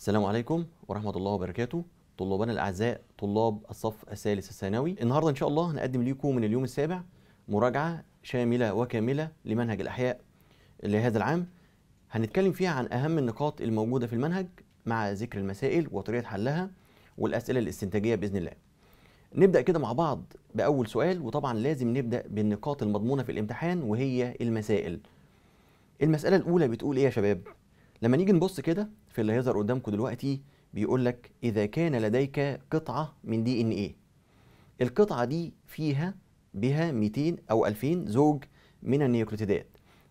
السلام عليكم ورحمة الله وبركاته طلابنا الأعزاء طلاب الصف الثالث الثانوي النهاردة إن شاء الله هنقدم لكم من اليوم السابع مراجعة شاملة وكاملة لمنهج الأحياء لهذا العام هنتكلم فيها عن أهم النقاط الموجودة في المنهج مع ذكر المسائل وطريقة حلها والأسئلة الاستنتاجية بإذن الله نبدأ كده مع بعض بأول سؤال وطبعا لازم نبدأ بالنقاط المضمونة في الامتحان وهي المسائل المسألة الأولى بتقول إيه يا شباب؟ لما نيجي نبص كده في اللي هيظهر قدامكم دلوقتي بيقول لك اذا كان لديك قطعه من دي ان ايه القطعه دي فيها بها 200 او 2000 زوج من النيوكليتيدات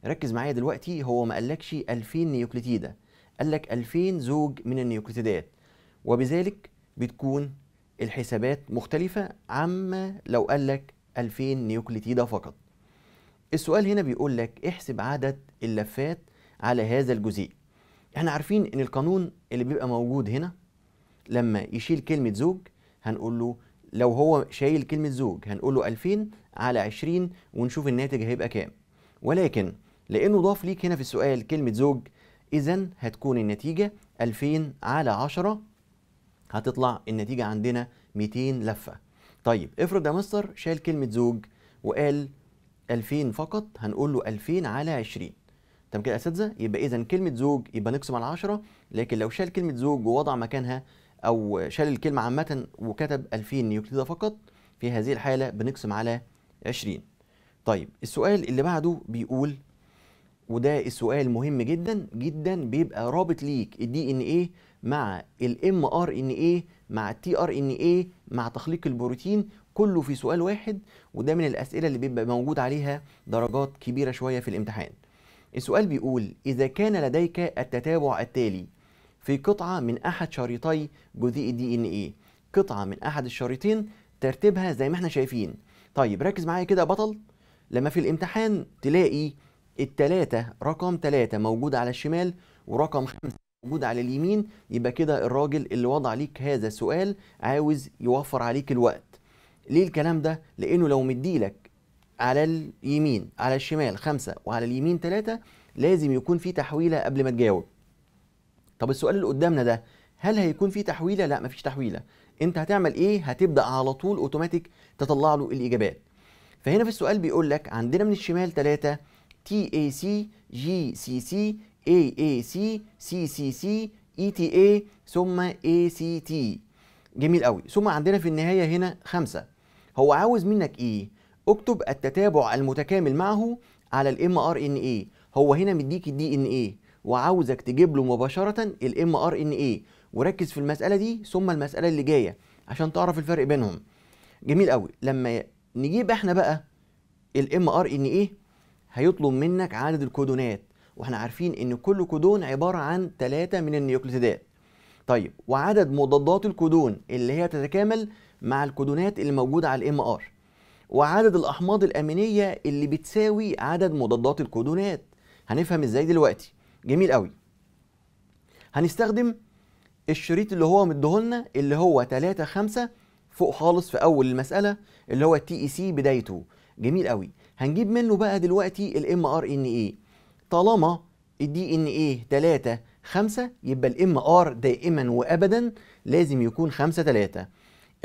ركز معايا دلوقتي هو ما قالكش 2000 نيوكليتيده قال لك 2000 زوج من النيوكليتيدات وبذلك بتكون الحسابات مختلفة عما لو قال لك 2000 نيوكليتيدة فقط. السؤال هنا بيقول لك احسب عدد اللفات على هذا الجزيء. احنا عارفين ان القانون اللي بيبقى موجود هنا لما يشيل كلمه زوج هنقول له لو هو شايل كلمه زوج هنقول له 2000 على 20 ونشوف الناتج هيبقى كام ولكن لانه ضاف ليك هنا في السؤال كلمه زوج اذا هتكون النتيجه 2000 على 10 هتطلع النتيجه عندنا 200 لفه طيب افرض يا مستر شال كلمه زوج وقال 2000 فقط هنقول له 2000 على 20 طب كده اساتذه يبقى اذا كلمه زوج يبقى نقسم على 10 لكن لو شال كلمه زوج ووضع مكانها او شال الكلمه عامه وكتب 2000 نيوكليدا فقط في هذه الحاله بنقسم على 20 طيب السؤال اللي بعده بيقول وده السؤال مهم جدا جدا بيبقى رابط ليك الدي ان ايه مع الام ار ان ايه مع التي ار ان ايه مع تخليق البروتين كله في سؤال واحد وده من الاسئله اللي بيبقى موجود عليها درجات كبيره شويه في الامتحان السؤال بيقول إذا كان لديك التتابع التالي في قطعة من أحد شريطي جزيء الدي إن إيه قطعة من أحد الشريطين ترتيبها زي ما احنا شايفين طيب ركز معايا كده بطل لما في الامتحان تلاقي التلاتة رقم تلاتة موجود على الشمال ورقم خمسة موجود على اليمين يبقى كده الراجل اللي وضع ليك هذا السؤال عاوز يوفر عليك الوقت ليه الكلام ده؟ لأنه لو مديلك على اليمين على الشمال خمسة وعلى اليمين ثلاثة لازم يكون في تحويلة قبل ما تجاوب طب السؤال اللي قدامنا ده هل هيكون في تحويلة؟ لا مفيش تحويلة انت هتعمل ايه؟ هتبدأ على طول اوتوماتيك تطلع له الإجابات فهنا في السؤال بيقول لك عندنا من الشمال ثلاثة سي سي اي تي اي ثم اي سي تي جميل قوي ثم عندنا في النهاية هنا خمسة هو عاوز منك ايه؟ اكتب التتابع المتكامل معه على الام ار ان اي هو هنا مديك الدي ان اي وعاوزك تجيب له مباشره الام ار ان اي وركز في المساله دي ثم المساله اللي جايه عشان تعرف الفرق بينهم جميل قوي لما نجيب احنا بقى الام ار ان اي هيطلب منك عدد الكودونات واحنا عارفين ان كل كودون عباره عن ثلاثة من النيوكليوتيدات طيب وعدد مضادات الكودون اللي هي تتكامل مع الكودونات اللي موجوده على الام ار وعدد الأحماض الأمينية اللي بتساوي عدد مضادات الكودونات هنفهم ازاي دلوقتي جميل قوي هنستخدم الشريط اللي هو لنا اللي هو 3 5 فوق خالص في اول المساله اللي هو التي اي سي بدايته جميل قوي هنجيب منه بقى دلوقتي الام ار ان اي طالما الدي ان اي 3 5 يبقى الام ار دائما وابدا لازم يكون 5 3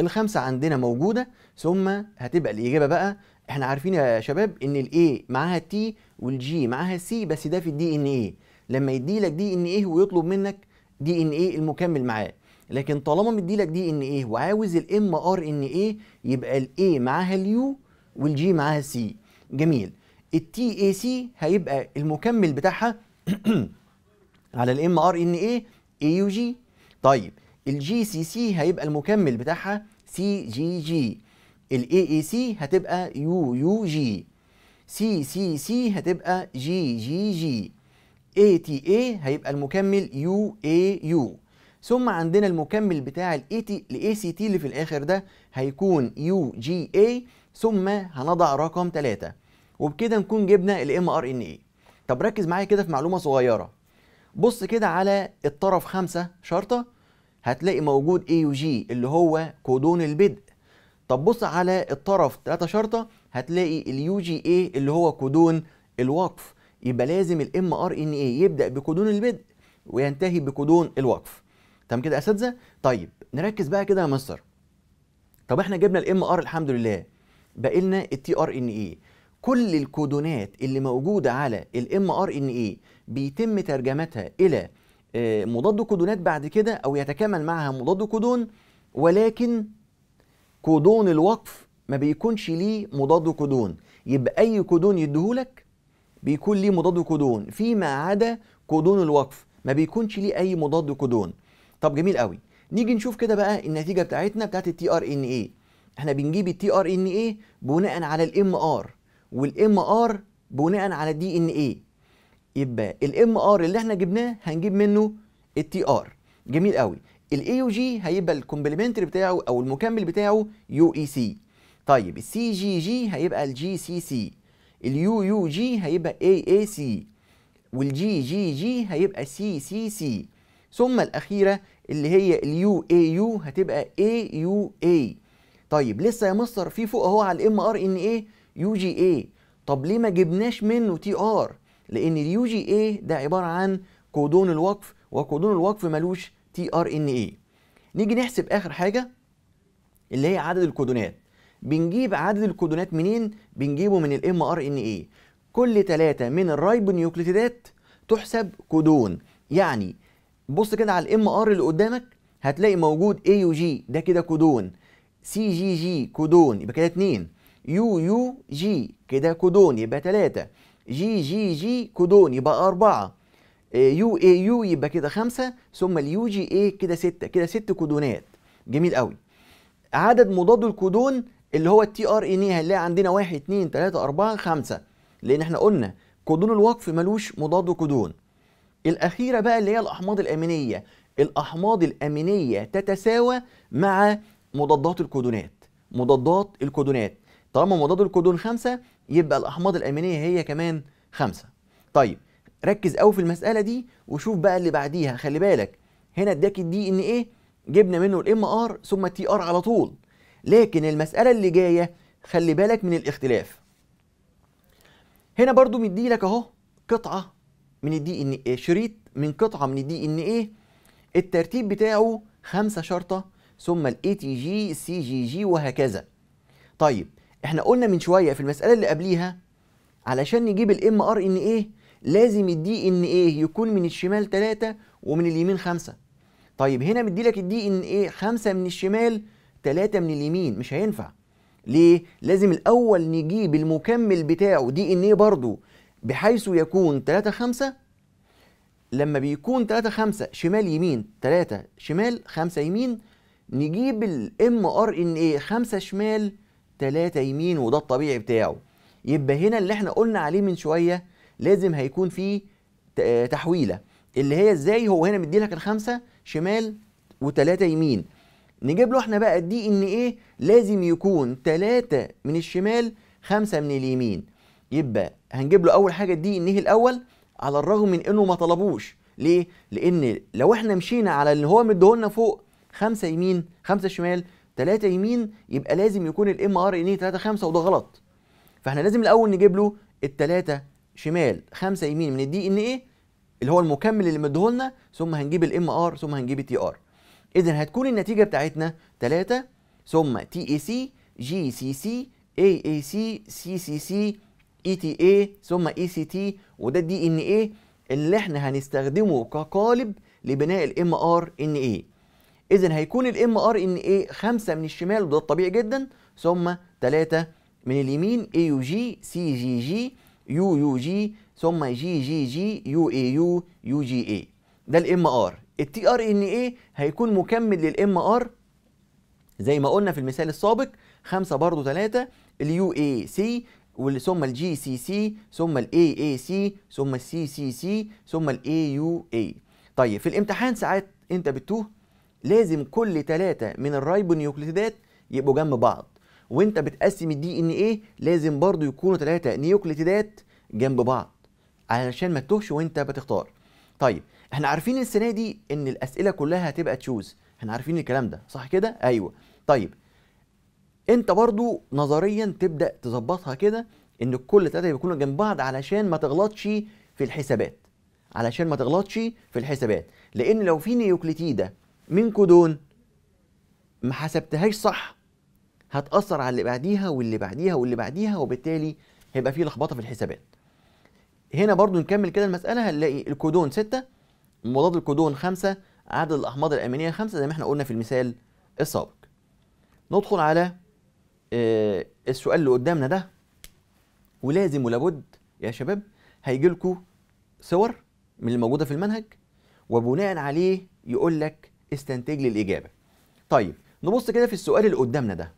الخمسة عندنا موجودة ثم هتبقى الإجابة بقى احنا عارفين يا شباب ان الاي معاها تي والجي معاها سي بس ده في الدي ان ايه لما لك دي ان ايه ويطلب منك دي ان ايه المكمل معاه لكن طالما لك دي ان ايه وعاوز الام ار ان ايه يبقى الاي معاها اليو والجي معاها السي جميل التي اي سي هيبقى المكمل بتاعها على الام ار ان ايه اي يو جي طيب الجي سي سي هيبقى المكمل بتاعها سي جي جي الاي اي سي هتبقى يو يو جي سي سي سي هتبقى جي جي جي اي تي اي هيبقى المكمل يو اي يو ثم عندنا المكمل بتاع الاي تي الاي سي تي اللي في الاخر ده هيكون يو جي اي ثم هنضع رقم 3 وبكده نكون جبنا الام ار ان اي طب ركز معايا كده في معلومه صغيره بص كده على الطرف خمسة شرطه هتلاقي موجود اي جي اللي هو كودون البدء طب بص على الطرف 3 شرطه هتلاقي اليو جي اي اللي هو كودون الوقف يبقى لازم الام ار ان اي يبدا بكودون البدء وينتهي بكودون الوقف تمام كده يا اساتذه طيب نركز بقى كده يا مستر طب احنا جبنا الام ار الحمد لله باقي لنا التي ار ان اي كل الكودونات اللي موجوده على الام ار ان اي بيتم ترجمتها الى آه، مضاد كودونات بعد كده او يتكامل معها مضاد كودون ولكن كودون الوقف ما بيكونش ليه مضاد كودون يبقى اي كودون يديهولك بيكون ليه مضاد كودون فيما عدا كودون الوقف ما بيكونش ليه اي مضاد كودون طب جميل قوي نيجي نشوف كده بقى النتيجه بتاعتنا بتاعت التي ار ان اي احنا بنجيب التي ار ان اي بناء على الام ار والام ار بناء على الدي ان اي يبقى الام ار اللي احنا جبناه هنجيب منه التي ار جميل قوي الاي يو جي هيبقى الكومبلمنتري بتاعه او المكمل بتاعه يو اي سي طيب السي جي جي هيبقى الجي سي سي اليو يو جي هيبقى اي اي سي والجي جي جي هيبقى سي سي سي ثم الاخيره اللي هي اليو اي يو هتبقى اي يو اي طيب لسه يا مستر في فوق اهو على الام ار ان ايه يو جي اي طب ليه ما جبناش منه تي ار لان اليو جي اي ده عباره عن كودون الوقف وكودون الوقف ملوش تي ار ان اي نيجي نحسب اخر حاجه اللي هي عدد الكودونات بنجيب عدد الكودونات منين بنجيبه من الام ار ان اي كل ثلاثة من الرايبونيوكليتيدات تحسب كودون يعني بص كده على الام ار اللي قدامك هتلاقي موجود اي يو جي ده كده كودون سي جي جي كودون يبقى كده اتنين يو يو جي كده كودون يبقى تلاتة جي جي جي كودون يبقى أربعة آه، يو اي يو يبقى كده خمسة ثم اليو جي اي كده ستة كده ست كودونات جميل قوي عدد مضاد الكودون اللي هو التي ار ان إيه اي هنلاقي عندنا واحد اتنين تلاتة أربعة خمسة لأن احنا قلنا كودون الوقف ملوش مضاد كودون الأخيرة بقى اللي هي الأحماض الأمينية الأحماض الأمينية تتساوى مع مضادات الكودونات مضادات الكودونات طالما مضاد الكودون خمسة يبقى الأحماض الأمينية هي كمان خمسة طيب ركز قوي في المسألة دي وشوف بقى اللي بعديها خلي بالك هنا اداك الدي ان ايه جبنا منه الام ار ثم التي ار على طول لكن المسألة اللي جاية خلي بالك من الاختلاف هنا برضو مدي لك اهو قطعة من الدي ان ايه شريط من قطعة من الدي ان ايه الترتيب بتاعه خمسة شرطة ثم الاي تي جي سي جي جي وهكذا طيب احنا قلنا من شويه في المساله اللي قبليها علشان نجيب الام ار ان ايه لازم الدي ان ايه يكون من الشمال 3 ومن اليمين 5 طيب هنا مدي لك الدي ان ايه 5 من الشمال 3 من اليمين مش هينفع ليه لازم الاول نجيب المكمل بتاعه دي ان ايه برضه بحيث يكون 3 5 لما بيكون 3 5 شمال يمين 3 شمال 5 يمين نجيب الام ار ان ايه 5 شمال ثلاثة يمين وده الطبيعي بتاعه يبقى هنا اللي احنا قلنا عليه من شوية لازم هيكون فيه آه، تحويلة اللي هي ازاي هو هنا مدي لك الخمسة شمال وتلاتة يمين نجيب له احنا بقى دي ايه؟ ان ايه لازم يكون تلاتة من الشمال خمسة من اليمين يبقى هنجيب له اول حاجة دي ان ايه الاول على الرغم من انه ما طلبوش ليه؟ لان لو احنا مشينا على اللي هو مديهولنا فوق خمسة يمين خمسة شمال 3 يمين يبقى لازم يكون الام ار ان اي 3 5 وده غلط فاحنا لازم الاول نجيب له الثلاثه شمال 5 يمين من الدي ان ايه اللي هو المكمل اللي مديه لنا ثم هنجيب الام ار ثم هنجيب التي ار اذا هتكون النتيجه بتاعتنا 3 ثم تي اي سي جي سي سي اي اي سي سي سي سي اي تي اي ثم اي سي تي وده الدي ان ايه اللي احنا هنستخدمه كقالب لبناء الام ار ان ايه اذا هيكون الام ار ان اي 5 من الشمال وده الطبيعي جدا ثم 3 من اليمين اي يو جي سي جي جي يو يو جي ثم جي جي جي يو اي يو يو جي اي ده الام ار التي ار ان اي هيكون مكمل للام ار زي ما قلنا في المثال السابق 5 برضه 3 اليو اي سي ثم الجي سي سي ثم الاي اي سي ثم السي سي سي ثم الاي يو اي طيب في الامتحان ساعات انت بتتوه لازم كل ثلاثة من الرايبونيوكليتيدات يبقوا جنب بعض وانت بتقسم الدي ان ايه لازم برضو يكونوا ثلاثة نيوكليتيدات جنب بعض علشان ما تتوهش وانت بتختار طيب احنا عارفين السنه دي ان الاسئله كلها هتبقى تشوز احنا عارفين الكلام ده صح كده ايوه طيب انت برضو نظريا تبدا تظبطها كده ان كل ثلاثه يكونوا جنب بعض علشان ما تغلطش في الحسابات علشان ما تغلطش في الحسابات لان لو في نيوكليتيده من كودون ما حسبتهاش صح هتأثر على اللي بعديها واللي بعديها واللي بعديها وبالتالي هيبقى فيه لخبطة في الحسابات هنا برضو نكمل كده المسألة هنلاقي الكودون 6 مضاد الكودون 5 عدد الأحماض الأمينية 5 زي ما احنا قلنا في المثال السابق ندخل على آه، السؤال اللي قدامنا ده ولازم ولابد يا شباب هيجي لكم صور من اللي موجوده في المنهج وبناء عليه يقول لك استنتج لي الاجابه طيب نبص كده في السؤال اللي قدامنا ده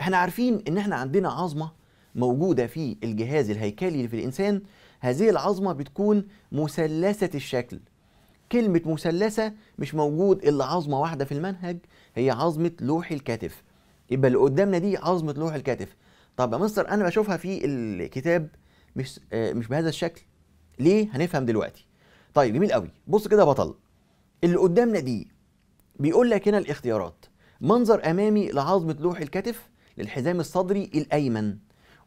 احنا عارفين ان احنا عندنا عظمه موجوده في الجهاز الهيكلي اللي في الانسان هذه العظمه بتكون مثلثه الشكل كلمه مثلثه مش موجود الا عظمه واحده في المنهج هي عظمه لوح الكتف يبقى اللي قدامنا دي عظمه لوح الكتف طب يا مستر انا بشوفها في الكتاب مش آه مش بهذا الشكل ليه هنفهم دلوقتي طيب جميل قوي بص كده يا بطل اللي قدامنا دي بيقول لك هنا الاختيارات منظر امامي لعظمه لوح الكتف للحزام الصدري الايمن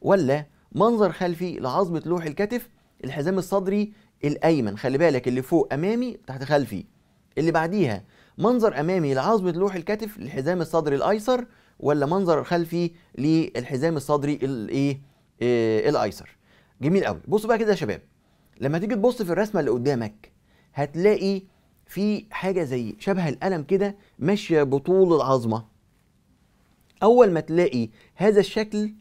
ولا منظر خلفي لعظمه لوح الكتف الحزام الصدري الايمن خلي بالك اللي فوق امامي تحت خلفي اللي بعديها منظر امامي لعظمه لوح الكتف للحزام الصدري الايسر ولا منظر خلفي للحزام الصدري الايه آه، الايسر جميل قوي بصوا بقى كده يا شباب لما تيجي تبص في الرسمه اللي قدامك هتلاقي في حاجه زي شبه القلم كده ماشيه بطول العظمه اول ما تلاقي هذا الشكل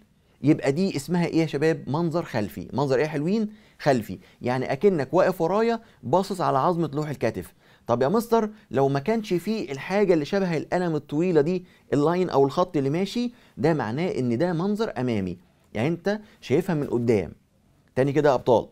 يبقى دي اسمها ايه يا شباب منظر خلفي منظر ايه حلوين خلفي يعني اكنك واقف ورايا باصص على عظمه لوح الكتف طب يا مستر لو ما كانش فيه الحاجه اللي شبه القلم الطويله دي اللاين او الخط اللي ماشي ده معناه ان ده منظر امامي يعني انت شايفها من قدام تاني كده ابطال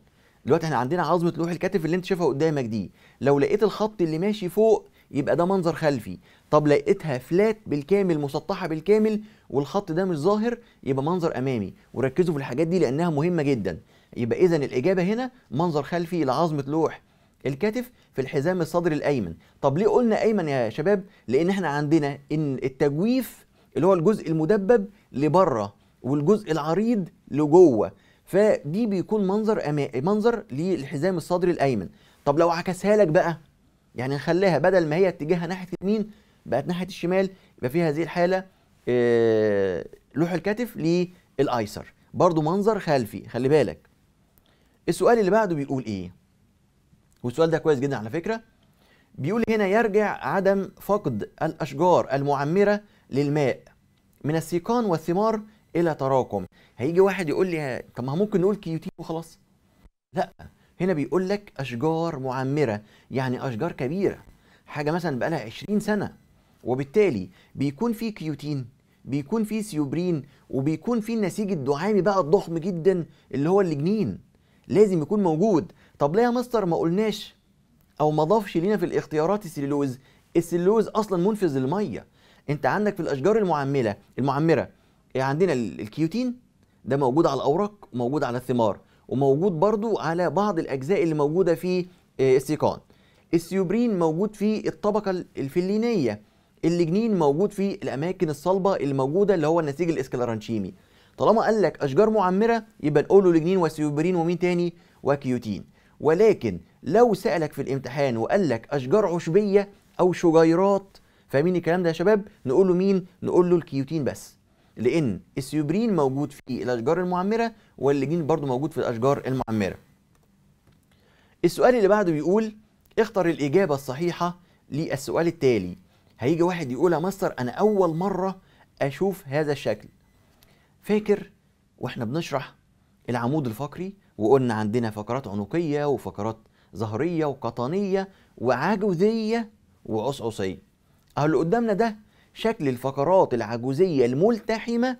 دلوقتي احنا عندنا عظمه لوح الكتف اللي انت شايفها قدامك دي لو لقيت الخط اللي ماشي فوق يبقى ده منظر خلفي طب لقيتها فلات بالكامل مسطحه بالكامل والخط ده مش ظاهر يبقى منظر امامي وركزوا في الحاجات دي لانها مهمه جدا يبقى اذا الاجابه هنا منظر خلفي لعظمه لوح الكتف في الحزام الصدري الايمن طب ليه قلنا ايمن يا شباب لان احنا عندنا ان التجويف اللي هو الجزء المدبب لبره والجزء العريض لجوه فدي بيكون منظر أما... منظر للحزام الصدري الايمن طب لو عكسها لك بقى يعني نخليها بدل ما هي اتجاهها ناحيه اليمين بقت ناحيه الشمال يبقى في هذه الحاله آه... لوح الكتف للايسر برضو منظر خلفي خلي بالك السؤال اللي بعده بيقول ايه والسؤال ده كويس جدا على فكره بيقول هنا يرجع عدم فقد الاشجار المعمره للماء من السيقان والثمار الى تراكم هيجي واحد يقول لي طب ما ممكن نقول كيوتين وخلاص لا هنا بيقول لك اشجار معمره يعني اشجار كبيره حاجه مثلا بقى لها 20 سنه وبالتالي بيكون في كيوتين بيكون في سيوبرين وبيكون في النسيج الدعامي بقى الضخم جدا اللي هو الجنين لازم يكون موجود طب ليه يا مستر ما قلناش او ما ضافش لينا في الاختيارات السليلوز السليلوز اصلا منفذ للميه انت عندك في الاشجار المعمله المعمره يعني عندنا الكيوتين ده موجود على الاوراق وموجود على الثمار وموجود برضو على بعض الاجزاء اللي موجوده في آه، السيكون السيوبرين موجود في الطبقه الفلينيه الليجنين موجود في الاماكن الصلبه الموجوده اللي هو النسيج الاسكلرانشيمي طالما قال لك اشجار معمره يبقى نقول له لجنين وسيوبرين ومين تاني وكيوتين ولكن لو سالك في الامتحان وقال لك اشجار عشبيه او شجيرات فاهمين الكلام ده يا شباب نقول له مين نقول له الكيوتين بس لان السيوبرين موجود في الاشجار المعمره واللجين برضو موجود في الاشجار المعمره السؤال اللي بعده بيقول اختر الاجابه الصحيحه للسؤال التالي هيجي واحد يقول يا مستر انا اول مره اشوف هذا الشكل فاكر واحنا بنشرح العمود الفقري وقلنا عندنا فقرات عنقيه وفقرات ظهريه وقطنيه وعجوزيه وعصعصيه اهو اللي قدامنا ده شكل الفقرات العجوزية الملتحمة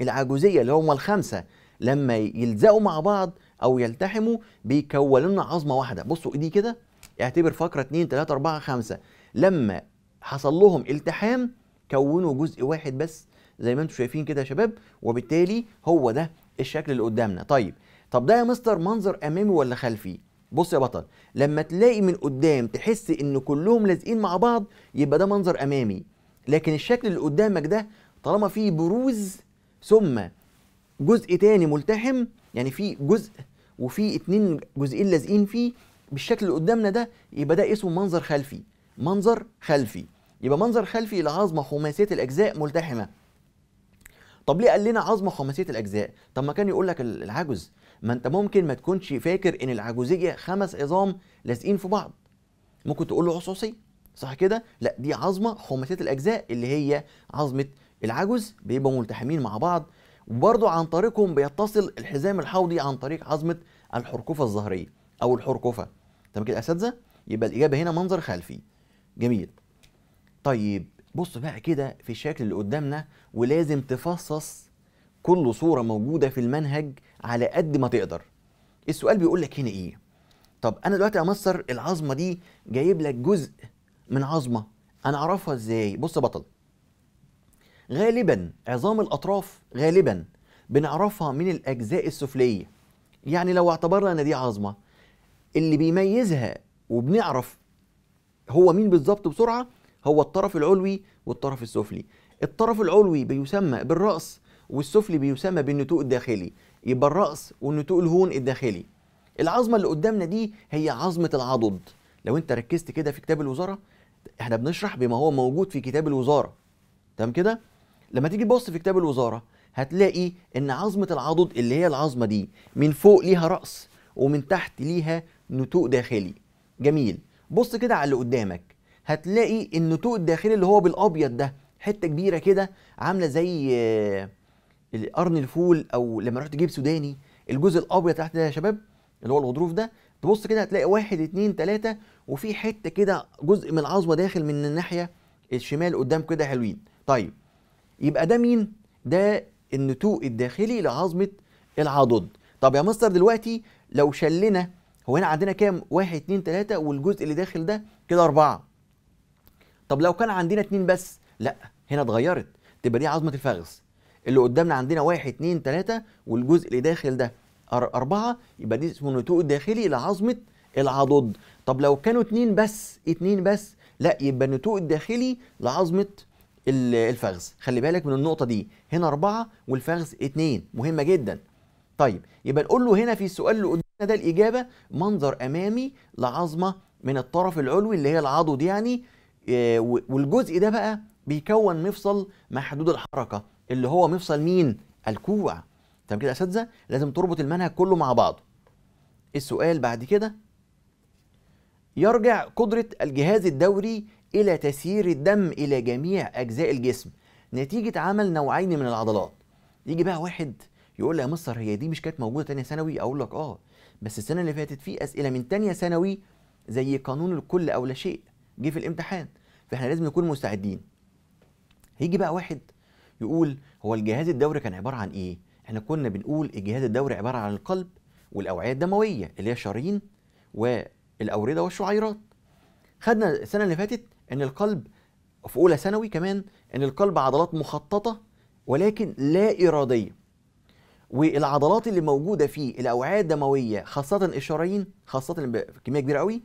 العجوزية اللي هم الخمسة لما يلزقوا مع بعض أو يلتحموا بيكونوا لنا عظمة واحدة بصوا إيدي كده اعتبر فقرة 2 3 4 5 لما حصل لهم التحام كونوا جزء واحد بس زي ما انتم شايفين كده يا شباب وبالتالي هو ده الشكل اللي قدامنا طيب طب ده يا مستر منظر امامي ولا خلفي بص يا بطل لما تلاقي من قدام تحس ان كلهم لازقين مع بعض يبقى ده منظر امامي لكن الشكل اللي قدامك ده طالما فيه بروز ثم جزء تاني ملتحم يعني في جزء وفي اتنين جزئين لازقين فيه بالشكل اللي قدامنا ده يبقى ده اسمه منظر خلفي منظر خلفي يبقى منظر خلفي لعظمه خماسيه الاجزاء ملتحمه طب ليه قال لنا عظمه خماسيه الاجزاء طب ما كان يقول لك العجز ما انت ممكن ما تكونش فاكر ان العجوزيه خمس عظام لازقين في بعض ممكن تقول له عصعصيه صح كده لا دي عظمه خماسيه الاجزاء اللي هي عظمه العجز بيبقوا ملتحمين مع بعض وبرضه عن طريقهم بيتصل الحزام الحوضي عن طريق عظمه الحركفه الظهريه او الحركفه تمام كده اساتذه يبقى الاجابه هنا منظر خلفي جميل طيب بص بقى كده في الشكل اللي قدامنا ولازم تفصص كل صوره موجوده في المنهج على قد ما تقدر السؤال بيقول لك هنا ايه طب انا دلوقتي امصر العظمه دي جايب لك جزء من عظمه انا اعرفها ازاي بص يا بطل غالبا عظام الاطراف غالبا بنعرفها من الاجزاء السفليه يعني لو اعتبرنا ان دي عظمه اللي بيميزها وبنعرف هو مين بالظبط بسرعه هو الطرف العلوي والطرف السفلي الطرف العلوي بيسمى بالراس والسفلي بيسمى بالنتوء الداخلي يبقى الراس والنتوء الهون الداخلي العظمه اللي قدامنا دي هي عظمه العضد لو انت ركزت كده في كتاب الوزاره احنا بنشرح بما هو موجود في كتاب الوزاره تمام كده لما تيجي تبص في كتاب الوزاره هتلاقي ان عظمه العضد اللي هي العظمه دي من فوق ليها راس ومن تحت ليها نتوء داخلي جميل بص كده على اللي قدامك هتلاقي النتوء الداخلي اللي هو بالابيض ده حته كبيره كده عامله زي آه، قرن الفول او لما رحت تجيب سوداني الجزء الابيض تحت ده يا شباب اللي هو الغضروف ده تبص كده هتلاقي واحد اتنين تلاته وفي حته كده جزء من العظمه داخل من الناحيه الشمال قدام كده حلوين طيب يبقى ده مين ده النتوء الداخلي لعظمه العضد طب يا مستر دلوقتي لو شلنا هو هنا عندنا كام واحد اتنين تلاته والجزء اللي داخل ده كده اربعه طب لو كان عندنا اتنين بس لا هنا اتغيرت تبقى دي عظمه الفخذ اللي قدامنا عندنا واحد اتنين تلاته والجزء اللي داخل ده أربعة يبقى دي اسمه النتوء الداخلي لعظمة العضد طب لو كانوا اتنين بس اتنين بس لا يبقى النتوء الداخلي لعظمة الفخذ خلي بالك من النقطة دي هنا أربعة والفخذ اتنين مهمة جدا طيب يبقى نقول له هنا في السؤال اللي قدامنا ده الإجابة منظر أمامي لعظمة من الطرف العلوي اللي هي العضد يعني آه، والجزء ده بقى بيكون مفصل محدود الحركة اللي هو مفصل مين؟ الكوع تمام كده يا اساتذه لازم تربط المنهج كله مع بعضه السؤال بعد كده يرجع قدرة الجهاز الدوري إلى تسيير الدم إلى جميع أجزاء الجسم نتيجة عمل نوعين من العضلات يجي بقى واحد يقول لي يا مستر هي دي مش كانت موجودة ثانيه ثانوي أقول لك آه بس السنة اللي فاتت في أسئلة من ثانيه ثانوي زي قانون الكل أو لا شيء جه في الامتحان فإحنا لازم نكون مستعدين هيجي بقى واحد يقول هو الجهاز الدوري كان عبارة عن إيه احنا كنا بنقول الجهاز الدوري عباره عن القلب والاوعيه الدمويه اللي هي الشرايين والاورده والشعيرات خدنا السنه اللي فاتت ان القلب في اولى ثانوي كمان ان القلب عضلات مخططه ولكن لا اراديه والعضلات اللي موجوده في الاوعيه الدمويه خاصه الشرايين خاصه كميه كبيره قوي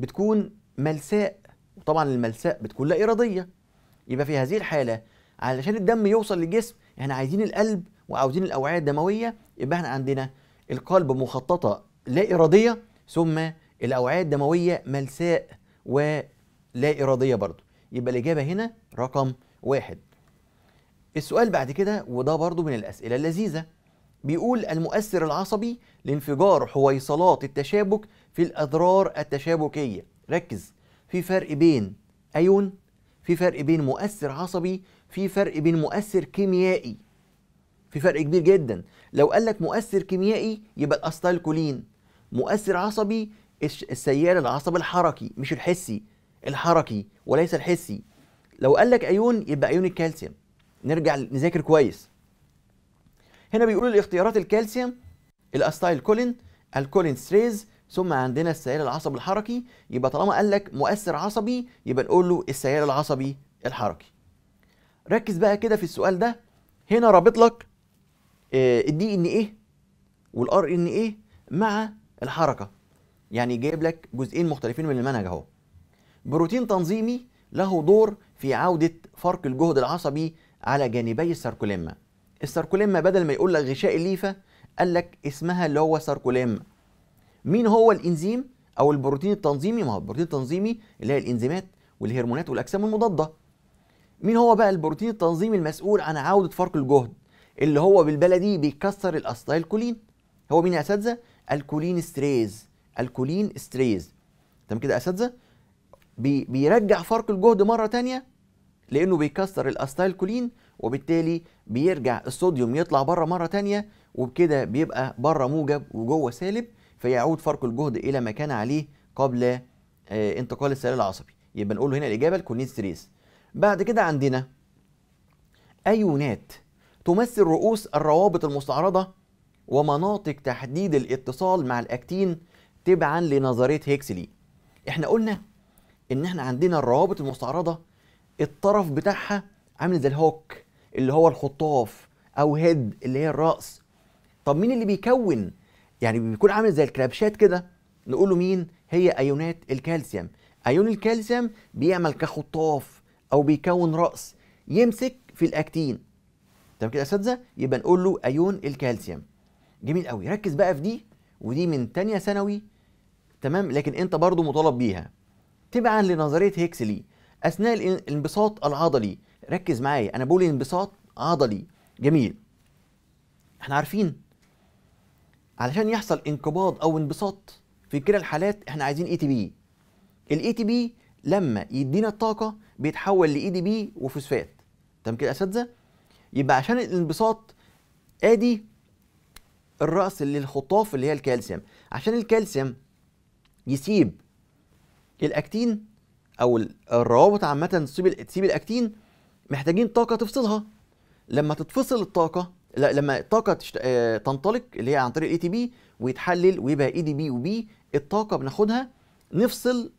بتكون ملساء وطبعا الملساء بتكون لا اراديه يبقى في هذه الحاله علشان الدم يوصل للجسم احنا عايزين القلب وعاوزين الاوعيه الدمويه يبقى احنا عندنا القلب مخططه لا اراديه ثم الاوعيه الدمويه ملساء ولا اراديه برضو يبقى الاجابه هنا رقم واحد السؤال بعد كده وده برضو من الاسئله اللذيذه بيقول المؤثر العصبي لانفجار حويصلات التشابك في الاضرار التشابكيه ركز في فرق بين ايون في فرق بين مؤثر عصبي في فرق بين مؤثر كيميائي في فرق كبير جدا لو قال لك مؤثر كيميائي يبقى الاستايلكولين مؤثر عصبي السيال العصب الحركي مش الحسي الحركي وليس الحسي لو قال لك ايون يبقى ايون الكالسيوم نرجع نذاكر كويس هنا بيقولوا الاختيارات الكالسيوم كولين الكولين ستريز ثم عندنا السيال العصب الحركي يبقى طالما قال لك مؤثر عصبي يبقى نقول له السيال العصبي الحركي ركز بقى كده في السؤال ده هنا رابط لك آه، الدي ان ايه والار ان ايه مع الحركه يعني جايب لك جزئين مختلفين من المنهج اهو بروتين تنظيمي له دور في عوده فرق الجهد العصبي على جانبي الساركوليما الساركوليما بدل ما يقول لك غشاء الليفه قال لك اسمها اللي هو ساركوليما مين هو الانزيم او البروتين التنظيمي ما هو البروتين التنظيمي اللي هي الانزيمات والهرمونات والاجسام المضاده مين هو بقى البروتين التنظيمي المسؤول عن عوده فرق الجهد اللي هو بالبلدي بيكسر الاسيتايل كولين هو مين يا اساتذه الكولين ستريز الكولين ستريز تمام كده يا اساتذه بي بيرجع فرق الجهد مره ثانيه لانه بيكسر الاسيتايل كولين وبالتالي بيرجع الصوديوم يطلع بره مره ثانيه وبكده بيبقى بره موجب وجوه سالب فيعود فرق الجهد الى ما كان عليه قبل آه، انتقال السائل العصبي يبقى نقول هنا الاجابه الكولين ستريز بعد كده عندنا ايونات تمثل رؤوس الروابط المستعرضة ومناطق تحديد الاتصال مع الأكتين تبعا لنظرية هيكسلي احنا قلنا ان احنا عندنا الروابط المستعرضة الطرف بتاعها عامل زي الهوك اللي هو الخطاف او هيد اللي هي الرأس طب مين اللي بيكون يعني بيكون عامل زي الكرابشات كده نقوله مين هي ايونات الكالسيوم ايون الكالسيوم بيعمل كخطاف او بيكون رأس يمسك في الاكتين طب كده يا اساتذه يبقى نقول له ايون الكالسيوم جميل قوي ركز بقى في دي ودي من تانية ثانوي تمام لكن انت برضو مطالب بيها تبعا لنظريه هيكسلي اثناء الانبساط العضلي ركز معايا انا بقول انبساط عضلي جميل احنا عارفين علشان يحصل انقباض او انبساط في كلا الحالات احنا عايزين اي تي بي الاي تي بي لما يدينا الطاقه بيتحول لاي دي بي وفوسفات تمام كده يا اساتذه يبقى عشان الانبساط ادي الراس اللي الخطاف اللي هي الكالسيوم عشان الكالسيوم يسيب الاكتين او الروابط عامه تسيب تسيب الاكتين محتاجين طاقه تفصلها لما تتفصل الطاقه لا لما الطاقه تشت... آه... تنطلق اللي هي عن طريق الاي تي بي ويتحلل ويبقى اي دي بي وبي الطاقه بناخدها نفصل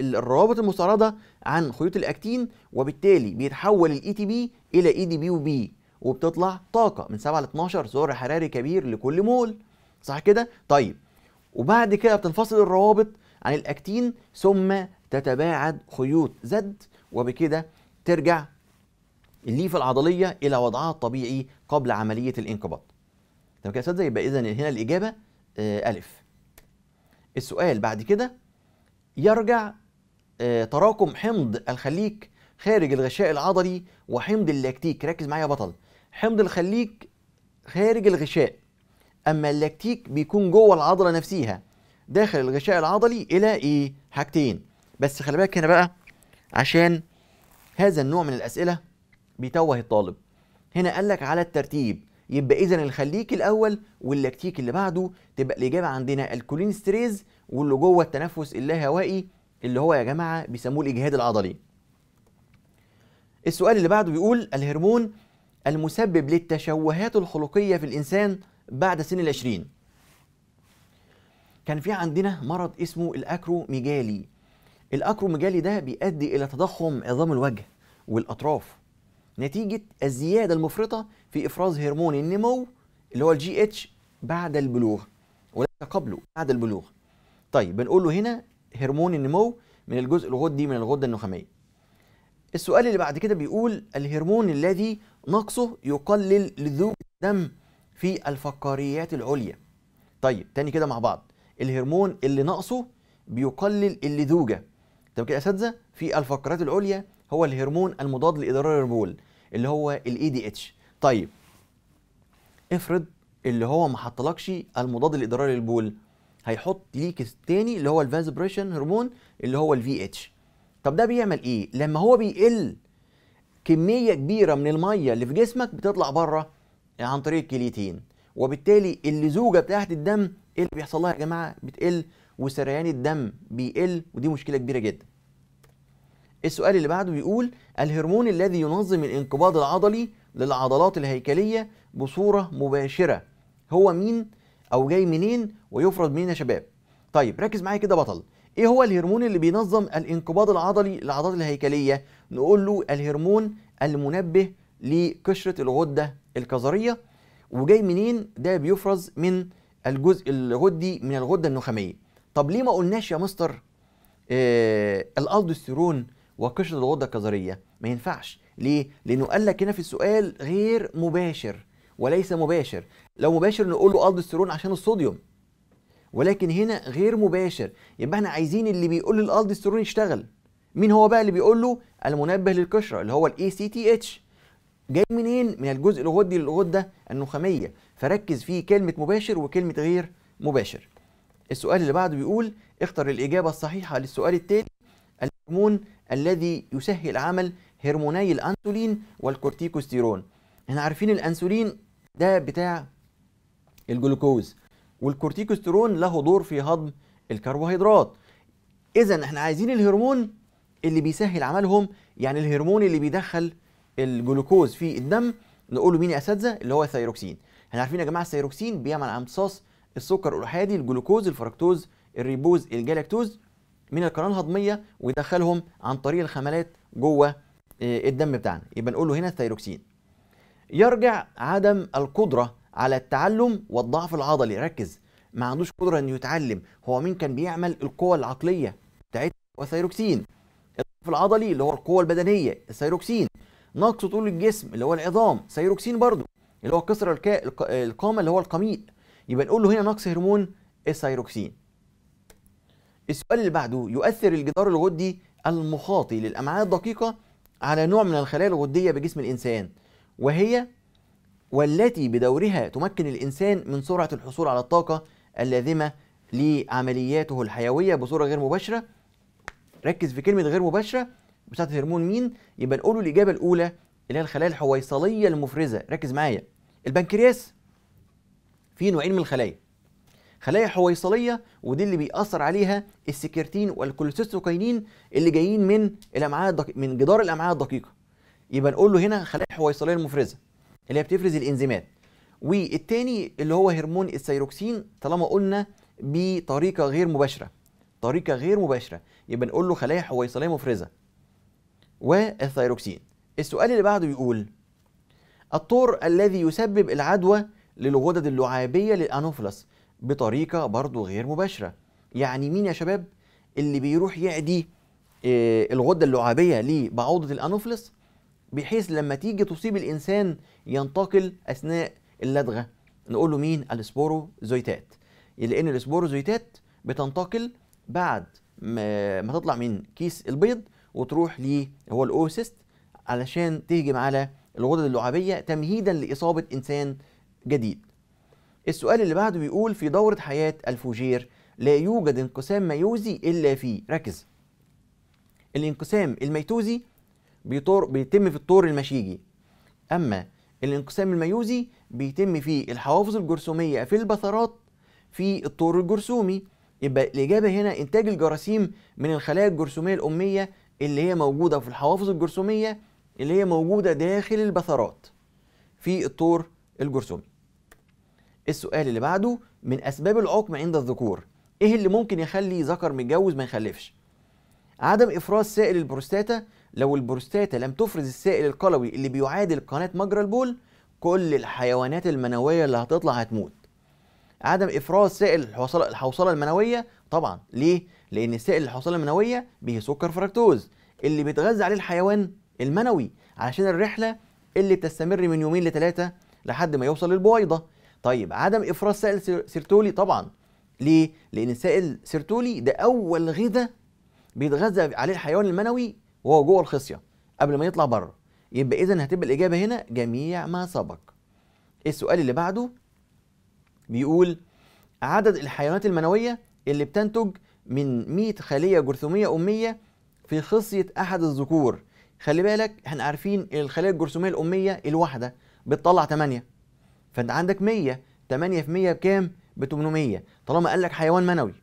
الروابط المستعرضه عن خيوط الاكتين وبالتالي بيتحول الاي تي بي الى اي دي بي وبي وبتطلع طاقه من 7 ل 12 سعر حراري كبير لكل مول صح كده طيب وبعد كده بتنفصل الروابط عن الاكتين ثم تتباعد خيوط زد وبكده ترجع الليفه العضليه الى وضعها الطبيعي قبل عمليه الانقباض تمام كده يا يبقى اذا هنا الاجابه آه، الف السؤال بعد كده يرجع آه، تراكم حمض الخليك خارج الغشاء العضلي وحمض اللاكتيك ركز معايا يا بطل حمض الخليك خارج الغشاء اما اللاكتيك بيكون جوه العضله نفسها داخل الغشاء العضلي الى ايه حاجتين بس خلي بالك هنا بقى عشان هذا النوع من الاسئله بيتوه الطالب هنا قال لك على الترتيب يبقى اذا الخليك الاول واللاكتيك اللي بعده تبقى الاجابه عندنا الكولينستريز واللي جوه التنفس اللاهوائي اللي هو يا جماعه بيسموه الاجهاد العضلي السؤال اللي بعده بيقول الهرمون المسبب للتشوهات الخلقية في الإنسان بعد سن العشرين كان في عندنا مرض اسمه الأكروميجالي الأكروميجالي ده بيؤدي إلى تضخم عظام الوجه والأطراف نتيجة الزيادة المفرطة في إفراز هرمون النمو اللي هو الجي اتش بعد البلوغ وليس قبله بعد البلوغ طيب بنقول له هنا هرمون النمو من الجزء الغدي من الغدة النخامية السؤال اللي بعد كده بيقول الهرمون الذي نقصه يقلل لزوج الدم في الفقاريات العليا طيب تاني كده مع بعض الهرمون اللي ناقصه بيقلل اللذوجه طب كده يا اساتذه في الفقرات العليا هو الهرمون المضاد لاضرار البول اللي هو الاي دي اتش طيب افرض اللي هو ما حطلكش المضاد لاضرار البول هيحط ليك الثاني اللي هو الفازبريشن هرمون اللي هو الفي اتش طب ده بيعمل ايه لما هو بيقل كميه كبيره من الميه اللي في جسمك بتطلع بره عن طريق الكليتين وبالتالي اللزوجه بتاعت الدم ايه اللي بيحصل لها يا جماعه بتقل وسريان الدم بيقل ودي مشكله كبيره جدا السؤال اللي بعده بيقول الهرمون الذي ينظم الانقباض العضلي للعضلات الهيكليه بصوره مباشره هو مين او جاي منين ويفرض منين يا شباب طيب ركز معايا كده بطل ايه هو الهرمون اللي بينظم الانقباض العضلي للعضلات الهيكليه نقول له الهرمون المنبه لقشره الغده الكظريه وجاي منين ده بيفرز من الجزء الغدي من الغده النخاميه طب ليه ما قلناش يا مستر آه الالدوستيرون وقشره الغده الكظريه ما ينفعش ليه لانه قال لك هنا في السؤال غير مباشر وليس مباشر لو مباشر نقول له ألدسترون عشان الصوديوم ولكن هنا غير مباشر يبقى احنا عايزين اللي بيقول للالدسترون يشتغل مين هو بقى اللي بيقول له المنبه للقشره اللي هو الاي سي تي اتش جاي منين من الجزء الغدي للغده النخاميه فركز في كلمه مباشر وكلمه غير مباشر السؤال اللي بعده بيقول اختر الاجابه الصحيحه للسؤال التالي الهرمون الذي يسهل عمل هرموني الانسولين والكورتيكوستيرون احنا عارفين الانسولين ده بتاع الجلوكوز والكورتيكوسترون له دور في هضم الكربوهيدرات اذا احنا عايزين الهرمون اللي بيسهل عملهم يعني الهرمون اللي بيدخل الجلوكوز في الدم نقول له مين يا اساتذه اللي هو الثيروكسين احنا عارفين يا جماعه الثيروكسين بيعمل امتصاص السكر الاحادي الجلوكوز الفركتوز الريبوز الجلاكتوز من القناه الهضميه ويدخلهم عن طريق الخملات جوه آه، الدم بتاعنا يبقى نقول له هنا الثيروكسين يرجع عدم القدره على التعلم والضعف العضلي ركز ما عندوش قدره انه يتعلم هو مين كان بيعمل القوه العقليه بتاعت الثيروكسين الضعف العضلي اللي هو القوه البدنيه الثيروكسين نقص طول الجسم اللي هو العظام ثيروكسين برضو اللي هو كسر الكا... القامه اللي هو القميء يبقى نقول له هنا نقص هرمون الثيروكسين السؤال اللي بعده يؤثر الجدار الغدي المخاطي للامعاء الدقيقه على نوع من الخلايا الغديه بجسم الانسان وهي والتي بدورها تمكن الإنسان من سرعة الحصول على الطاقة اللازمة لعملياته الحيوية بصورة غير مباشرة ركز في كلمة غير مباشرة بتاعت هرمون مين يبقى له الإجابة الأولى اللي هي الخلايا الحويصلية المفرزة ركز معايا البنكرياس فيه نوعين من الخلايا خلايا حويصلية ودي اللي بيأثر عليها السكرتين والكوليسيستوكاينين اللي جايين من الأمعاء الدق... من جدار الأمعاء الدقيقة يبقى نقول له هنا خلايا حويصلية المفرزة اللي هي بتفرز الانزيمات والتاني اللي هو هرمون الثيروكسين طالما قلنا بطريقه غير مباشره طريقه غير مباشره يبقى نقول له خلايا حويصليه مفرزه والثيروكسين السؤال اللي بعده بيقول الطور الذي يسبب العدوى للغدد اللعابيه للانوفلس بطريقه برضو غير مباشره يعني مين يا شباب اللي بيروح يعدي آه، الغده اللعابيه لبعوضه الانوفلس بحيث لما تيجي تصيب الإنسان ينتقل أثناء اللدغة نقول له مين السبوروزويتات لأن السبوروزويتات بتنتقل بعد ما تطلع من كيس البيض وتروح ليه هو الأوسيست علشان تهجم على الغدد اللعابية تمهيدا لإصابة إنسان جديد السؤال اللي بعده بيقول في دورة حياة الفوجير لا يوجد انقسام ميوزي إلا فيه ركز الانقسام الميتوزي بيطور بيتم في الطور المشيجي اما الانقسام الميوزي بيتم في الحوافظ الجرثوميه في البثرات في الطور الجرثومي يبقى الاجابه هنا انتاج الجراثيم من الخلايا الجرثوميه الاميه اللي هي موجوده في الحوافظ الجرثوميه اللي هي موجوده داخل البثرات في الطور الجرثومي السؤال اللي بعده من اسباب العقم عند الذكور ايه اللي ممكن يخلي ذكر متجوز ما يخلفش عدم افراز سائل البروستاتا لو البروستاتا لم تفرز السائل القلوي اللي بيعادل قناة مجرى البول كل الحيوانات المنوية اللي هتطلع هتموت عدم افراز سائل الحوصله الحوصله المنويه طبعا ليه لان سائل الحوصله المنويه به سكر فركتوز اللي بيتغذى عليه الحيوان المنوي علشان الرحله اللي بتستمر من يومين لثلاثه لحد ما يوصل للبويضه طيب عدم افراز سائل سيرتولي طبعا ليه لان السائل سيرتولي ده اول غذاء بيتغذى عليه الحيوان المنوي وهو جوه الخصيه قبل ما يطلع بره يبقى اذا هتبقى الاجابه هنا جميع ما سبق السؤال اللي بعده بيقول عدد الحيوانات المنويه اللي بتنتج من 100 خليه جرثوميه اميه في خصيه احد الذكور خلي بالك احنا عارفين الخليه الجرثوميه الاميه الواحده بتطلع 8 فانت عندك 100 8 في 100 بكام ب 800 طالما قال لك حيوان منوي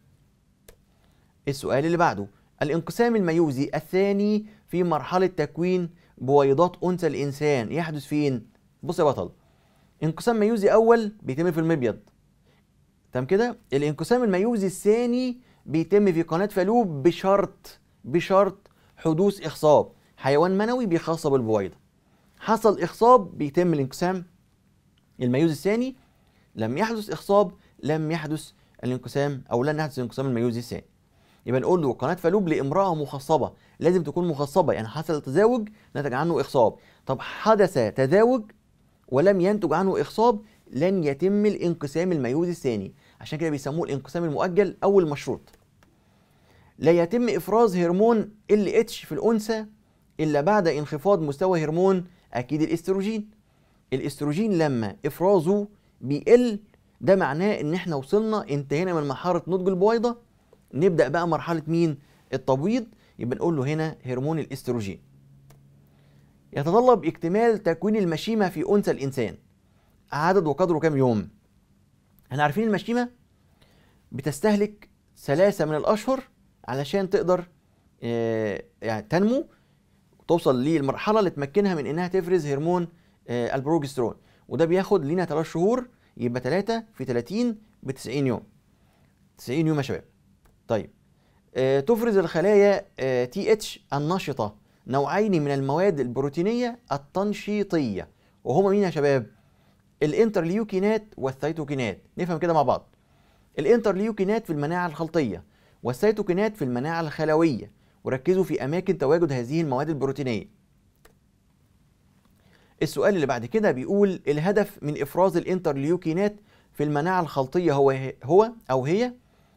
السؤال اللي بعده الانقسام الميوزي الثاني في مرحلة تكوين بويضات أنثى الإنسان يحدث فين؟ بص يا بطل انقسام ميوزي أول بيتم في المبيض تمام كده؟ الانقسام الميوزي الثاني بيتم في قناة فالوب بشرط بشرط حدوث إخصاب حيوان منوي بيخصب البويضة حصل إخصاب بيتم الانقسام الميوزي الثاني لم يحدث إخصاب لم يحدث الانقسام أو لن يحدث الانقسام الميوزي الثاني يبقى نقول له قناه فالوب لامراه مخصبه لازم تكون مخصبه يعني حصل تزاوج نتج عنه اخصاب طب حدث تزاوج ولم ينتج عنه اخصاب لن يتم الانقسام الميؤوسي الثاني عشان كده بيسموه الانقسام المؤجل او المشروط لا يتم افراز هرمون ال اتش في الانثى الا بعد انخفاض مستوى هرمون اكيد الاستروجين الاستروجين لما افرازه بيقل ده معناه ان احنا وصلنا انتهينا من مرحله نضج البويضه نبدا بقى مرحله مين التبويض يبقى نقول له هنا هرمون الاستروجين يتطلب اكتمال تكوين المشيمه في انثى الانسان عدد وقدره كام يوم احنا عارفين المشيمه بتستهلك ثلاثه من الاشهر علشان تقدر آه، يعني تنمو وتوصل للمرحله اللي تمكنها من انها تفرز هرمون آه، البروجسترون وده بياخد لينا 3 شهور يبقى 3 في 30 ب 90 يوم 90 يوم يا شباب طيب آه، تفرز الخلايا تي آه، اتش النشطة نوعين من المواد البروتينية التنشيطية وهما مين يا شباب؟ الانترليوكينات والثيتوكينات نفهم كده مع بعض الانترليوكينات في المناعة الخلطية والثيتوكينات في المناعة الخلوية وركزوا في أماكن تواجد هذه المواد البروتينية السؤال اللي بعد كده بيقول الهدف من إفراز الانترليوكينات في المناعة الخلطية هو هو أو هي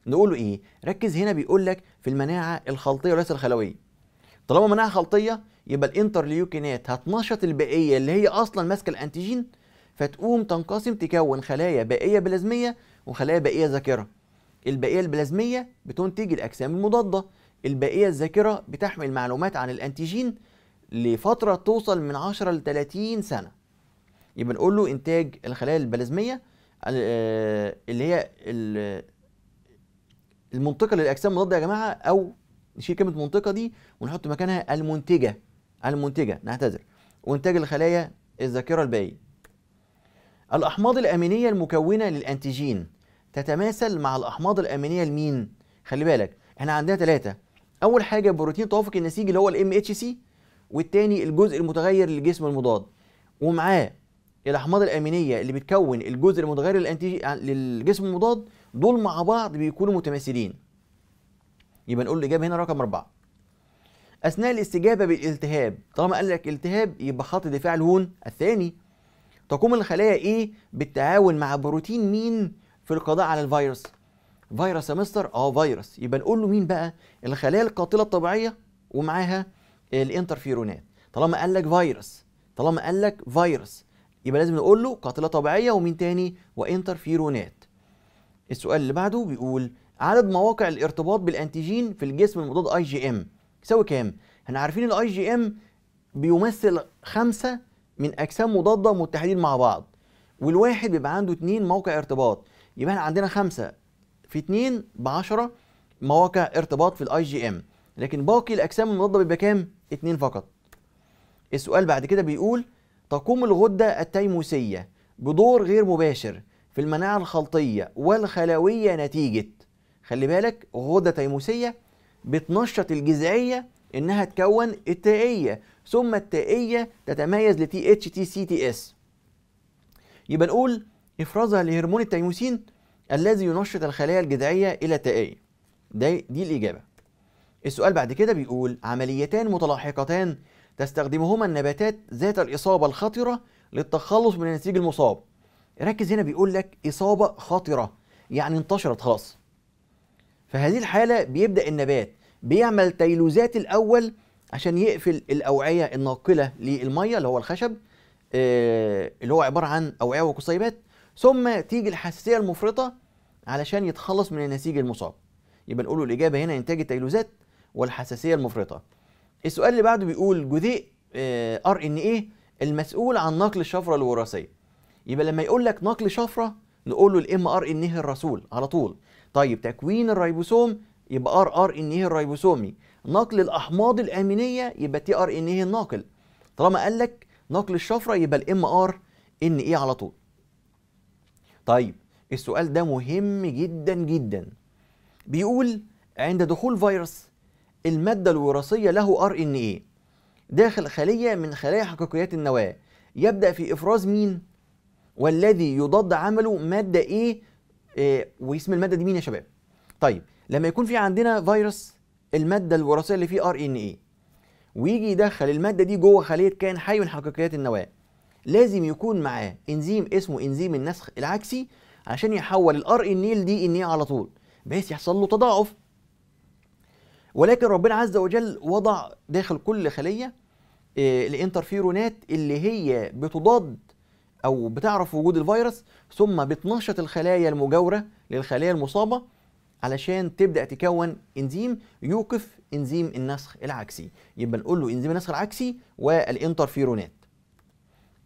نقول له ايه ركز هنا بيقول لك في المناعه الخلطيه وليس الخلويه طالما مناعه خلطيه يبقى الانترليوكينات هتنشط البقيه اللي هي اصلا ماسكه الانتيجين فتقوم تنقسم تكون خلايا بائيه بلازميه وخلايا بائيه ذاكره البائيه البلازميه بتنتج الاجسام المضاده البائيه الذاكره بتحمل معلومات عن الانتيجين لفتره توصل من 10 ل 30 سنه يبقى نقول له انتاج الخلايا البلازميه آه، اللي هي المنطقه اللي الاجسام مضاده يا جماعه او نشيل كلمه منطقه دي ونحط مكانها المنتجه المنتجه نعتذر وانتاج الخلايا الذاكره الباقي الاحماض الامينيه المكونه للانتيجين تتماثل مع الاحماض الامينيه لمين خلي بالك احنا عندنا ثلاثه اول حاجه بروتين توافق النسيج اللي هو الام اتش سي والتاني الجزء المتغير للجسم المضاد ومعاه الاحماض الامينيه اللي بتكون الجزء المتغير للانتيجين للجسم المضاد دول مع بعض بيكونوا متماثلين يبقى نقول الإجابة هنا رقم أربعة أثناء الاستجابة بالالتهاب طالما قال لك التهاب يبقى خط دفاع الهون الثاني تقوم الخلايا ايه بالتعاون مع بروتين مين في القضاء على الفيروس فيروس يا مستر اه فيروس يبقى نقول له مين بقى الخلايا القاتله الطبيعيه ومعاها الانترفيرونات طالما قال لك فيروس طالما قال لك فيروس يبقى لازم نقول له قاتله طبيعيه ومين تاني وانترفيرونات السؤال اللي بعده بيقول عدد مواقع الارتباط بالانتيجين في الجسم المضاد اي جي ام يساوي كام؟ احنا عارفين الاي جي ام بيمثل خمسة من اجسام مضادة متحدين مع بعض والواحد بيبقى عنده اثنين موقع ارتباط يبقى احنا عندنا خمسة في اثنين ب 10 مواقع ارتباط في الاي جي ام لكن باقي الاجسام المضادة بيبقى كام؟ اثنين فقط السؤال بعد كده بيقول تقوم الغدة التيموسية بدور غير مباشر في المناعة الخلطية والخلوية نتيجة خلي بالك غدة تيموسية بتنشط الجذعية إنها تكون التائية ثم التائية تتميز لـ THTCTS يبقى نقول إفرازها لهرمون التيموسين الذي ينشط الخلايا الجذعية إلى التائية دي, دي الإجابة السؤال بعد كده بيقول عمليتان متلاحقتان تستخدمهما النباتات ذات الإصابة الخطرة للتخلص من النسيج المصاب ركز هنا بيقول لك إصابة خطرة يعني انتشرت خلاص فهذه الحالة بيبدأ النبات بيعمل تيلوزات الأول عشان يقفل الأوعية الناقلة للمية اللي هو الخشب آه، اللي هو عبارة عن أوعية وقصيبات ثم تيجي الحساسية المفرطة علشان يتخلص من النسيج المصاب يبقى نقول الإجابة هنا إنتاج التيلوزات والحساسية المفرطة السؤال اللي بعده بيقول جذيء آه، ار ان ايه المسؤول عن نقل الشفرة الوراثية يبقى لما يقول لك نقل شفره نقول له الام ار ان الرسول على طول طيب تكوين الريبوسوم يبقى ار ار ان الريبوسومي نقل الاحماض الامينيه يبقى تي ار ان الناقل طالما قال لك نقل الشفره يبقى الام ار ان ايه على طول طيب السؤال ده مهم جدا جدا بيقول عند دخول فيروس المادة الوراثية له ار ان ايه داخل خلية من خلايا حقيقيات النواة يبدأ في افراز مين؟ والذي يضاد عمله ماده ايه, إيه واسم الماده دي مين يا شباب طيب لما يكون في عندنا فيروس الماده الوراثيه اللي فيه ار ان اي ويجي يدخل الماده دي جوه خليه كائن حي من حقيقيات النواه لازم يكون معاه انزيم اسمه انزيم النسخ العكسي عشان يحول الار ان اي لدي ان اي على طول بحيث يحصل له تضاعف ولكن ربنا عز وجل وضع داخل كل خليه آه، الانترفيرونات اللي هي بتضاد او بتعرف وجود الفيروس ثم بتنشط الخلايا المجاوره للخلايا المصابه علشان تبدا تكون انزيم يوقف انزيم النسخ العكسي يبقى نقول له انزيم النسخ العكسي والانترفيرونات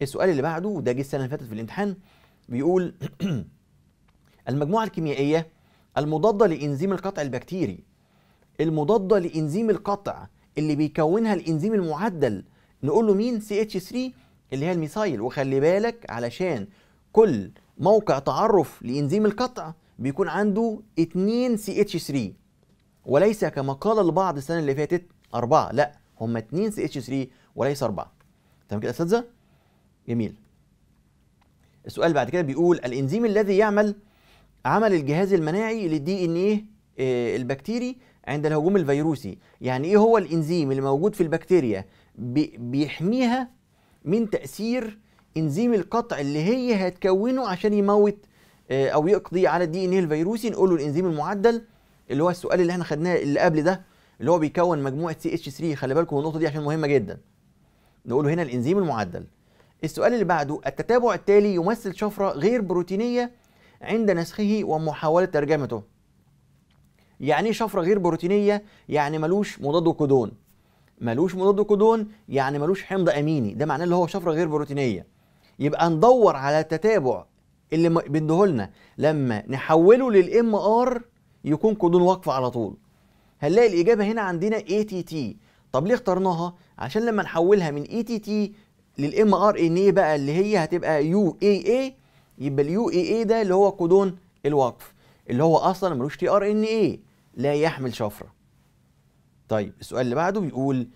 السؤال اللي بعده ده جه السنه اللي فاتت في الامتحان بيقول المجموعه الكيميائيه المضاده لانزيم القطع البكتيري المضاده لانزيم القطع اللي بيكونها الانزيم المعدل نقول له مين سي اتش 3 اللي هي الميثايل وخلي بالك علشان كل موقع تعرف لإنزيم القطع بيكون عنده 2 سي اتش 3 وليس كما قال البعض السنة اللي فاتت أربعة لا هم 2 سي اتش 3 وليس أربعة تمام كده يا أساتذة؟ جميل السؤال بعد كده بيقول الإنزيم الذي يعمل عمل الجهاز المناعي للدي ان ايه البكتيري عند الهجوم الفيروسي يعني ايه هو الانزيم اللي موجود في البكتيريا بيحميها من تاثير انزيم القطع اللي هي هتكونه عشان يموت آه، او يقضي على الدي ان ايه الفيروسي نقول له الانزيم المعدل اللي هو السؤال اللي احنا خدناه اللي قبل ده اللي هو بيكون مجموعه سي اتش 3 خلي بالكم النقطه دي عشان مهمه جدا نقول له هنا الانزيم المعدل السؤال اللي بعده التتابع التالي يمثل شفره غير بروتينيه عند نسخه ومحاوله ترجمته يعني ايه شفره غير بروتينيه يعني ملوش مضاد وكودون ملوش مضاد كودون يعني ملوش حمض اميني ده معناه اللي هو شفره غير بروتينيه يبقى ندور على التتابع اللي بيديهولنا لما نحوله للام ار يكون كودون واقف على طول هنلاقي الاجابه هنا عندنا اي تي تي طب ليه اخترناها عشان لما نحولها من اي e تي تي للام ار إيه ان اي بقى اللي هي هتبقى يو اي اي يبقى اليو اي اي ده اللي هو كودون الوقف اللي هو اصلا ملوش تي ار ان اي لا يحمل شفره طيب السؤال اللي بعده بيقول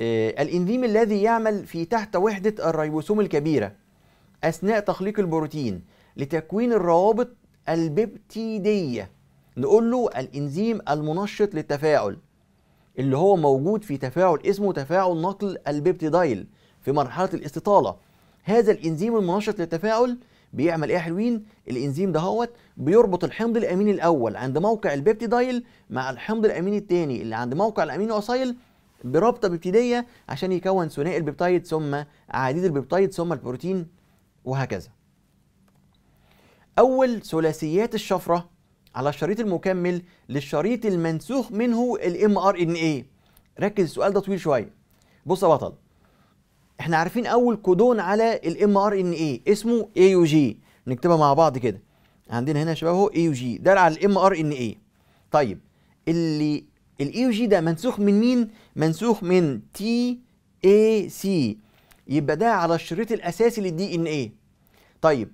آه الإنزيم الذي يعمل في تحت وحدة الريبوسوم الكبيرة أثناء تخليق البروتين لتكوين الروابط الببتيدية نقول له الإنزيم المنشط للتفاعل اللي هو موجود في تفاعل اسمه تفاعل نقل البيبتيدايل في مرحلة الاستطالة هذا الإنزيم المنشط للتفاعل بيعمل ايه يا حلوين الانزيم دهوت بيربط الحمض الاميني الاول عند موقع البيبتيدايل مع الحمض الاميني الثاني اللي عند موقع الامينو اسايل برابطه بيبتيديه عشان يكون ثنائي البيبتايد ثم عديد البيبتايد ثم البروتين وهكذا اول ثلاثيات الشفره على الشريط المكمل للشريط المنسوخ منه الام ار ان اي ركز السؤال ده طويل شويه بص يا بطل احنا عارفين اول كودون على الام ار ان اي اسمه اي يو جي نكتبها مع بعض كده عندنا هنا يا شباب اهو اي يو جي ده على الام ار ان اي طيب اللي الاي يو جي ده منسوخ من مين منسوخ من تي اي سي يبقى ده على الشريط الاساسي للدي ان اي طيب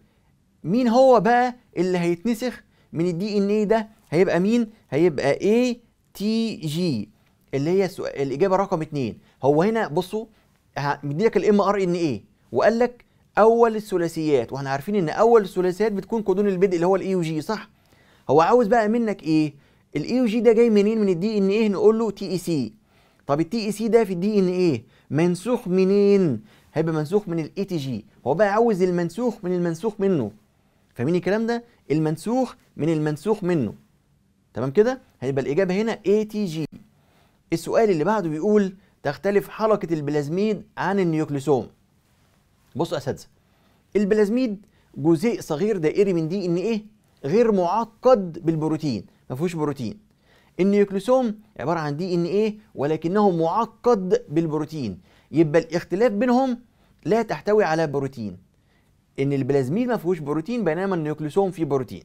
مين هو بقى اللي هيتنسخ من الدي ان اي ده هيبقى مين هيبقى اي تي جي اللي هي الاجابه رقم 2 هو هنا بصوا مديلك الام ار ان ايه وقال لك اول الثلاثيات واحنا عارفين ان اول الثلاثيات بتكون كودون البدء اللي هو الاي يو e جي صح هو عاوز بقى منك ايه الاي يو e جي ده جاي منين من الدي ان ايه نقول له تي اي سي طب التي اي سي e ده في الدي ان ايه منسوخ منين هيبقى منسوخ من الاي تي جي هو بقى عاوز المنسوخ من المنسوخ منه فاهمين الكلام ده المنسوخ من المنسوخ منه تمام كده هيبقى الاجابه هنا اي تي جي السؤال اللي بعده بيقول تختلف حركة البلازميد عن النيوكليسوم بصوا يا أساتذة البلازميد جزيء صغير دائري من دي ان ايه غير معقد بالبروتين ما فيهوش بروتين النيوكليسوم عبارة عن دي ان ايه ولكنه معقد بالبروتين يبقى الاختلاف بينهم لا تحتوي على بروتين ان البلازميد ما فيهوش بروتين بينما النيوكليسوم فيه بروتين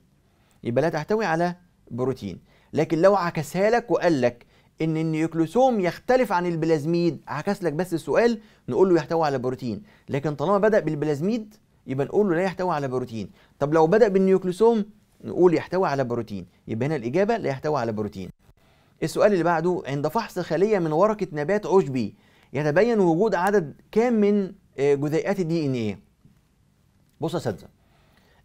يبقى لا تحتوي على بروتين لكن لو عكسها لك وقال لك ان النيوكليوسوم يختلف عن البلازميد عكس لك بس السؤال نقول له يحتوي على بروتين لكن طالما بدا بالبلازميد يبقى نقول له لا يحتوي على بروتين طب لو بدا بالنيوكليوسوم نقول يحتوي على بروتين يبقى هنا الاجابه لا يحتوي على بروتين السؤال اللي بعده عند فحص خليه من ورقه نبات عشبي يتبين وجود عدد كام من آه، جزيئات الدي ان ايه بص يا اساتذه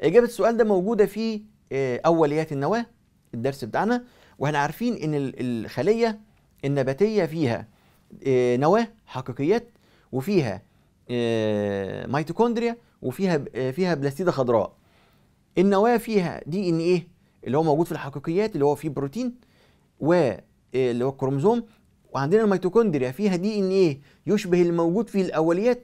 اجابه السؤال ده موجوده في آه، اوليات النواه الدرس بتاعنا واحنا عارفين ان الخليه النباتيه فيها آه، نواه حقيقيات وفيها آه، ميتوكوندريا وفيها آه، فيها بلاستيده خضراء النواه فيها دي ان ايه اللي هو موجود في الحقيقيات اللي هو فيه بروتين واللي هو الكروموزوم وعندنا الميتوكوندريا فيها دي ان ايه يشبه الموجود في الاوليات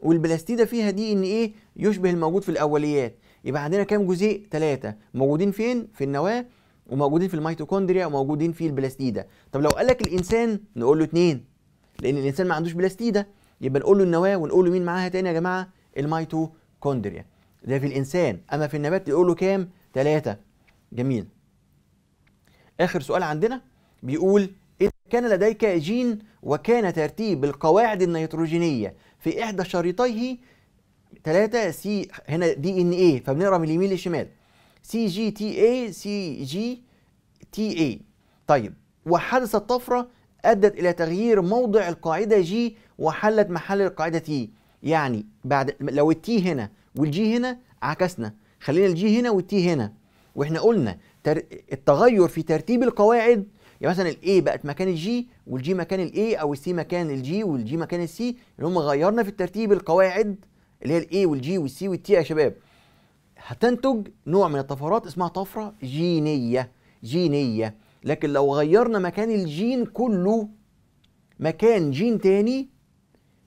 والبلاستيده فيها دي ان ايه يشبه الموجود في الاوليات يبقى عندنا كام جزيء ثلاثة موجودين فين في النواه وموجودين في الميتوكوندريا وموجودين في البلاستيدا طب لو قال لك الانسان نقول له اثنين لان الانسان ما عندوش بلاستيدا يبقى نقول له النواه ونقول له مين معاها تاني يا جماعه الميتوكوندريا ده في الانسان اما في النبات نقول له كام ثلاثة جميل اخر سؤال عندنا بيقول اذا كان لديك جين وكان ترتيب القواعد النيتروجينيه في احدى شريطيه ثلاثة سي هنا دي ان ايه فبنقرا من اليمين للشمال سي جي تي اي سي جي تي اي طيب وحدثت طفرة أدت إلى تغيير موضع القاعدة جي وحلت محل القاعدة تي يعني بعد لو التي هنا والجي هنا عكسنا خلينا الجي هنا والتي هنا واحنا قلنا تر... التغير في ترتيب القواعد يعني مثلا الاي بقت مكان الجي والجي مكان الاي او السي مكان الجي والجي مكان السي اللي هم غيرنا في الترتيب القواعد اللي هي الاي والجي والسي والتي يا شباب هتنتج نوع من الطفرات اسمها طفرة جينية جينية لكن لو غيرنا مكان الجين كله مكان جين تاني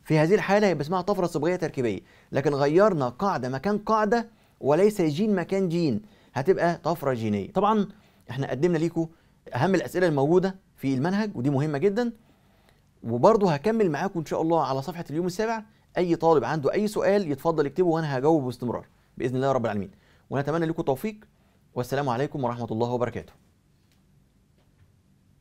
في هذه الحالة هيبقى اسمها طفرة صبغية تركيبية لكن غيرنا قاعدة مكان قاعدة وليس جين مكان جين هتبقى طفرة جينية طبعا احنا قدمنا لكم أهم الأسئلة الموجودة في المنهج ودي مهمة جدا وبرضه هكمل معاكم إن شاء الله على صفحة اليوم السابع أي طالب عنده أي سؤال يتفضل يكتبه وأنا هجاوب باستمرار باذن الله رب العالمين ونتمنى لكم التوفيق والسلام عليكم ورحمه الله وبركاته